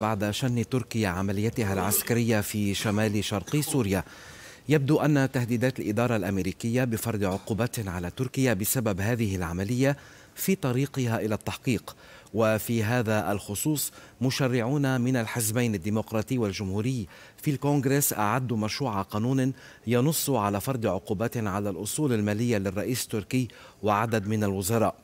بعد شن تركيا عمليتها العسكرية في شمال شرق سوريا يبدو أن تهديدات الإدارة الأمريكية بفرض عقوبات على تركيا بسبب هذه العملية في طريقها إلى التحقيق وفي هذا الخصوص مشرعون من الحزبين الديمقراطي والجمهوري في الكونغرس أعدوا مشروع قانون ينص على فرض عقوبات على الأصول المالية للرئيس التركي وعدد من الوزراء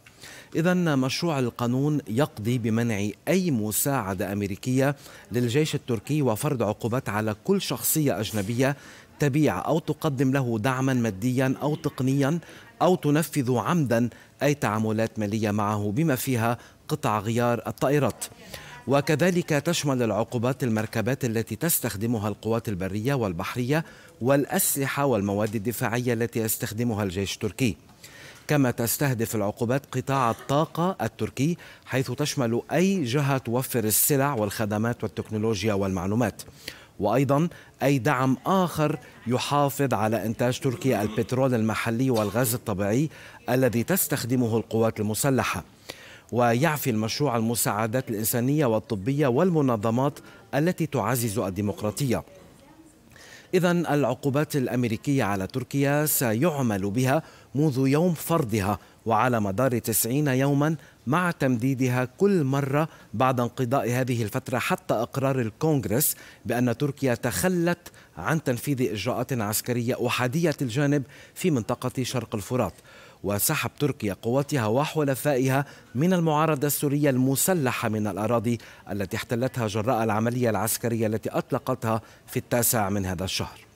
إذا مشروع القانون يقضي بمنع أي مساعدة أمريكية للجيش التركي وفرض عقوبات على كل شخصية أجنبية تبيع أو تقدم له دعما ماديا أو تقنيا أو تنفذ عمدا أي تعاملات مالية معه بما فيها قطع غيار الطائرات وكذلك تشمل العقوبات المركبات التي تستخدمها القوات البرية والبحرية والأسلحة والمواد الدفاعية التي يستخدمها الجيش التركي كما تستهدف العقوبات قطاع الطاقة التركي حيث تشمل أي جهة توفر السلع والخدمات والتكنولوجيا والمعلومات وأيضا أي دعم آخر يحافظ على إنتاج تركيا البترول المحلي والغاز الطبيعي الذي تستخدمه القوات المسلحة ويعفي المشروع المساعدات الإنسانية والطبية والمنظمات التي تعزز الديمقراطية إذا العقوبات الأمريكية على تركيا سيعمل بها منذ يوم فرضها وعلى مدار 90 يوما مع تمديدها كل مرة بعد انقضاء هذه الفترة حتى إقرار الكونغرس بأن تركيا تخلت عن تنفيذ إجراءات عسكرية أحادية الجانب في منطقة شرق الفرات وسحب تركيا قواتها وحلفائها من المعارضة السورية المسلحة من الأراضي التي احتلتها جراء العملية العسكرية التي أطلقتها في التاسع من هذا الشهر